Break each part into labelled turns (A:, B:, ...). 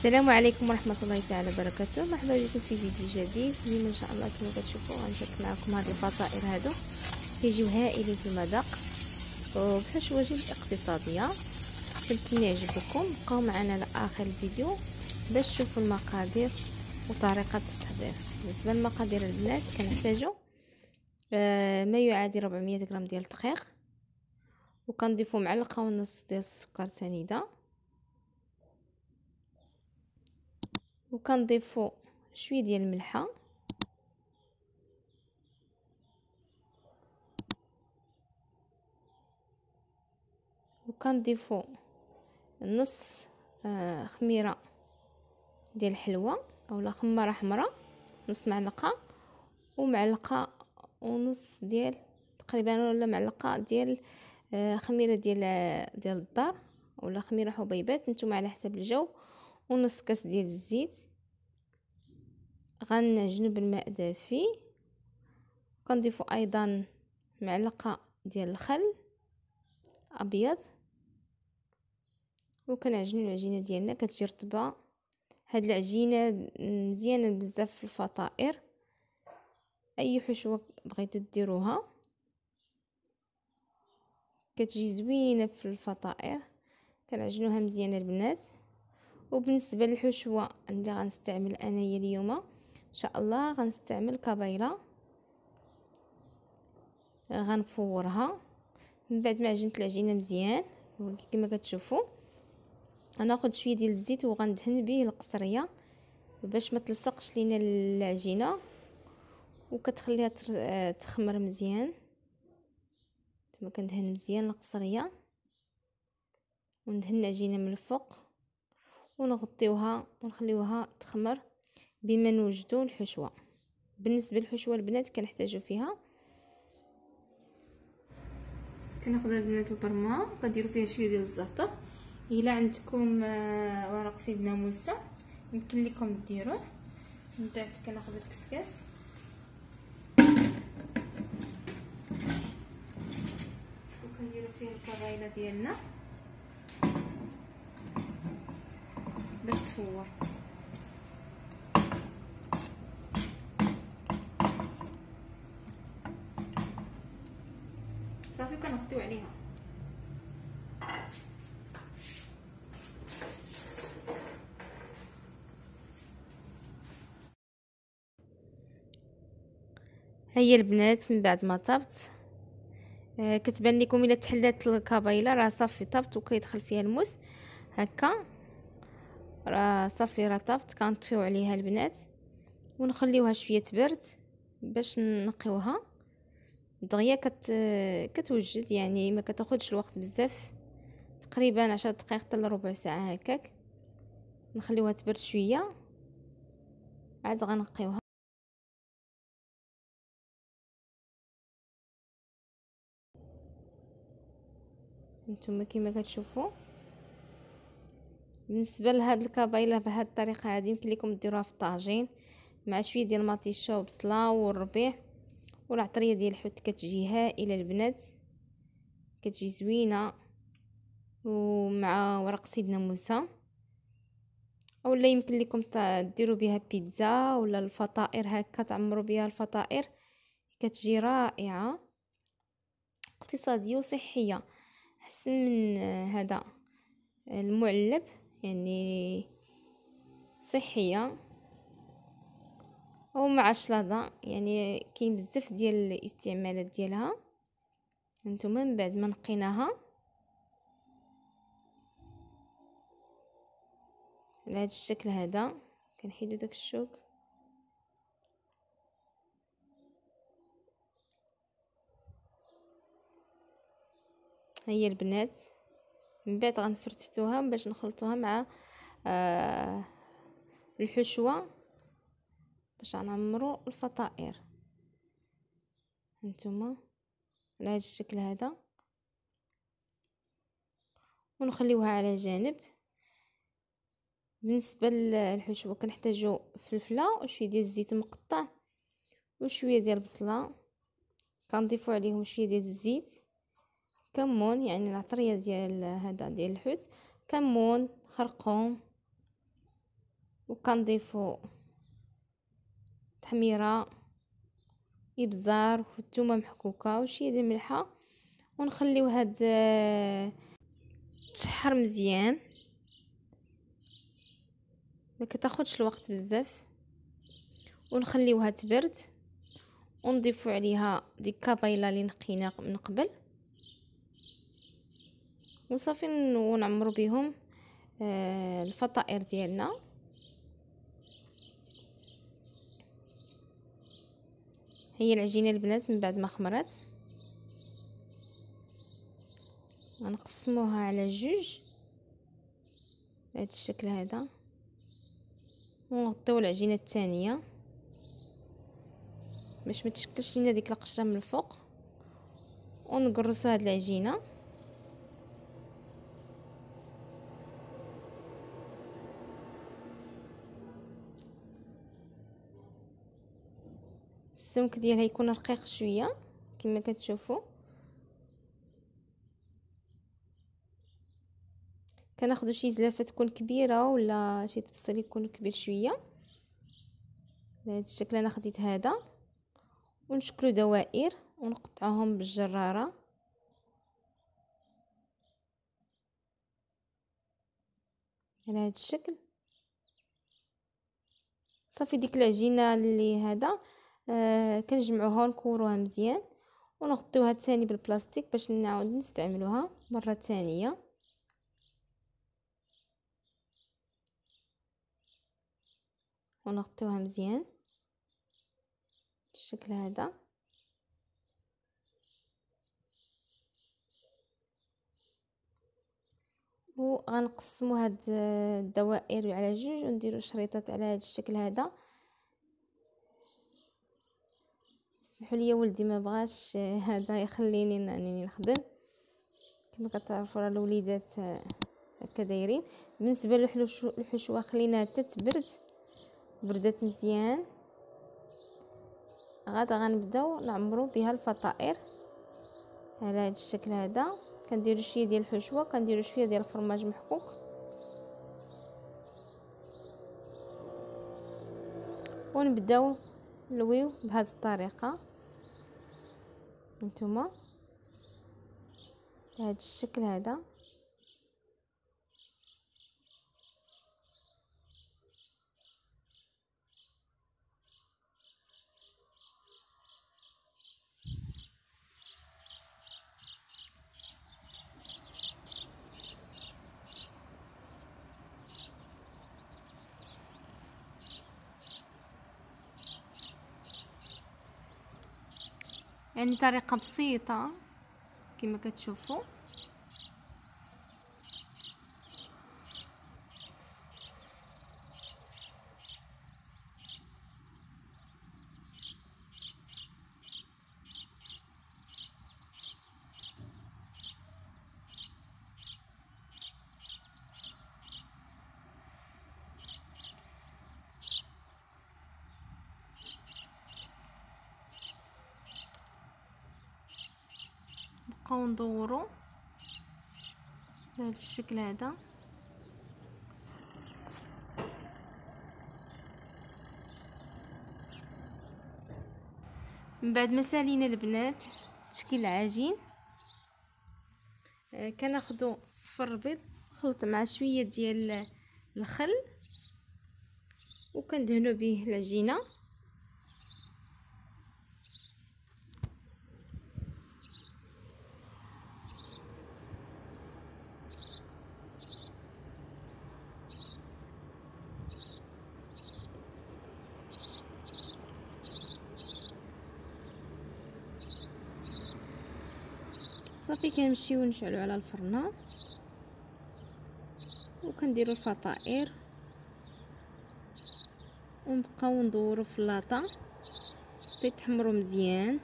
A: السلام عليكم ورحمه الله تعالى وبركاته مرحبا بكم في فيديو جديد اليوم ان شاء الله كما كتشوفوا غنشارك معكم هاد الفطائر هادو كيجيو هائلين في المذاق وبحشوجين اقتصاديه كنتمنى يعجبكم بقاو معنا لاخر الفيديو باش تشوفوا المقادير وطريقه التحضير بالنسبه للمقادير البنات كنحتاجو آه، ما يعادل 400 غرام ديال الدقيق وكنضيفو معلقه ونص ديال السكر سنيده وكنضيفو شويه ديال الملحه وكنضيفو نص آه خميره ديال الحلوه اولا خماره حمراء نص معلقه ومعلقه ونص ديال تقريبا ولا معلقه ديال آه خميره ديال آه، ديال الدار ولا خميره حبيبات نتوما على حسب الجو ونص كاس ديال الزيت غنعجنو بالماء دافي كنضيفو ايضا معلقه ديال الخل ابيض وكنعجنو العجينه ديالنا كتجي رطبه هاد العجينه مزيانه بزاف في الفطائر اي حشوه بغيتو ديروها كتجي زوينه في الفطائر كنعجنوها مزيانه البنات وبالنسبه للحشوه اللي غنستعمل انايا اليوم ان شاء الله غنستعمل كبيره غنفورها من بعد ما عجنت العجينه مزيان كما كتشوفوا غناخذ شويه ديال الزيت وغندهن به القصريه باش ما تلصقش لينا العجينه وكتخليها تخمر مزيان تما كندهن مزيان القصريه وندهن العجينه من الفوق ونغطيوها ونخليوها تخمر بما نوجدو الحشوه بالنسبه للحشوه البنات كنحتاجو فيها كناخذ البنات البرمه كنديرو فيها شويه ديال الزعتر الا عندكم آه، ورق سيدنا موسى يمكن لكم ديروه من بعد كناخذ الكسكاس وكنديرو فيه الكرايله ديالنا حابه تصور صافي كنغطيو عليها هيا البنات من بعد ما طابت آه كتبان لكم الا تحلات الكابيله راه صافي طابت وكيدخل فيها الموس هكا راه صافي رطبت كنطفيو عليها البنات ونخليوها شويه تبرد باش نقيوها دغيا كت كتوجد يعني ما كتاخذش الوقت بزاف تقريبا عشر دقائق حتى ربع ساعه هكاك نخليوها تبرد شويه عاد غنقيوها نتوما كما كتشوفوا بالنسبه لهاد الكابيله بهاد الطريقه هادي يمكن لكم ديروها في الطاجين مع شويه ديال المطيشه وبصله والربيع والعطريه ديال الحوت كتجي هائله البنات كتجي زوينه ومع ورق سيدنا موسى اولا يمكن لكم ديروا بها بيتزا ولا الفطائر هكا تعمروا بها الفطائر كتجي رائعه اقتصاديه وصحيه احسن من هذا المعلب يعني صحية ومع الشلاضة يعني كاين بزاف ديال الاستعمالات ديالها هانتوما من بعد ما نقيناها على هذا الشكل هذا كنحيدو داك الشوك هي البنات من بعد غنفرتتوها باش نخلطوها مع آه الحشوه باش غنعمرو الفطائر هانتوما على هذا الشكل هذا ونخليوها على جانب بالنسبه للحشوه كنحتاجو فلفله وشويه ديال الزيت مقطع وشويه ديال البصله كنضيفو عليهم شويه ديال الزيت كمون يعني العطرية ديال هذا ديال الحوت كمون خرقوم وكنضيفو تحميرة ابزار والثومه محكوكه وشي ديال الملحه ونخليو هاد تشحر مزيان ما كتاخدش الوقت بزاف ونخليوها تبرد ونضيفو عليها ديك كابايلا اللي نقينا من قبل وصافي نعمرو بهم آه، الفطائر ديالنا هي العجينه البنات من بعد ما خمرات غنقسموها على جوج بهذا الشكل هذا ونغطيو العجينه الثانيه باش ما تشكلش لينا ديك القشره من الفوق ونقرصوا هاد العجينه السمك ديالها يكون رقيق شويه كما كتشوفوا كناخذوا شي زلافه تكون كبيره ولا شي تبصل يكون كبير شويه بهذا الشكل انا خديت هذا ونشكلوا دوائر ونقطعوهم بالجراره على هذا الشكل صافي ديك العجينه اللي هذا آه كنجمعوها ونكوروها مزيان ونغطيوها تاني بالبلاستيك باش نعاود نستعملوها مره تانية ونغطيوها مزيان بالشكل هذا وغنقسموا هاد الدوائر على جوج ونديرو شريطات على هاد الشكل هذا سمحوا لي ولدي ما بغاش آه، هذا يخليني انني يعني نخدم كما كتعرفوا راه الوليدات آه، هكا دايرين بالنسبه للحشوه خلينا حتى تبرد بردت مزيان غادا غنبداو نعمرو بها الفطائر على هذا الشكل هذا كنديروا شويه ديال الحشوه كنديروا شويه ديال الفرماج محكوك ونبداو نلويو بهذه الطريقه نتوما بهذا الشكل هذا يعني طريقة بسيطة كما كتشوفوا ندورو بهذا الشكل هذا من بعد ما سالينا البنات تشكيل العجين كناخذوا صفر بيض خلط مع شويه ديال الخل وكندهنوا به العجينه صافي كنمشيو نشعلو على الفرنه كنديرو الفطائر ونبقاو ندورو في اللاطه حتى يتحمروا مزيان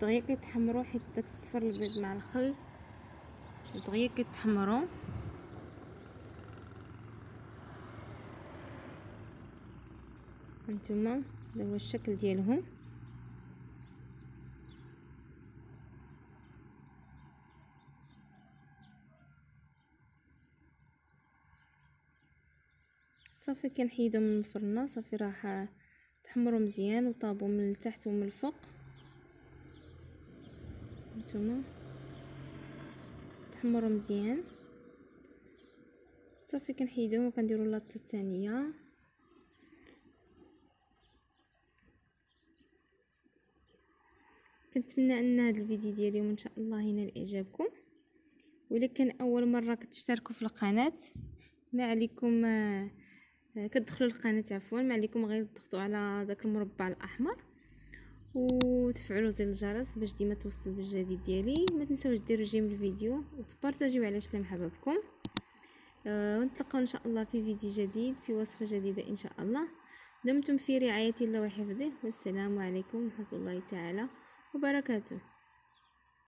A: دغيا كيتحمروا حيت داك الصفر البيض مع الخل دغيا كيتحمروا هانتوما هذا هو الشكل ديالهم صافي كنحيدهم من الفرن صافي راه تحمروا مزيان وطابوا من التحت ومن الفوق نتوما تحمروا مزيان صافي كنحيدوهم وكنديروا لاطه الثانيه كنتمنى ان هذا الفيديو ديال اليوم ان شاء الله ينال اعجابكم وإلا كان اول مره كتشتركوا في القناه ما عليكم آه، كتدخلوا القناه عفوا ما عليكم غير تضغطوا على داك المربع الاحمر وتفعلوا زر الجرس باش ديما توصلوا بالجديد ديالي ما تنساوش ديروا جيم الفيديو وتبارطاجيو على شلم حبابكم أه ونتلقاو ان شاء الله في فيديو جديد في وصفه جديده ان شاء الله دمتم في رعايه الله وحفظه والسلام عليكم ورحمه الله تعالى وبركاته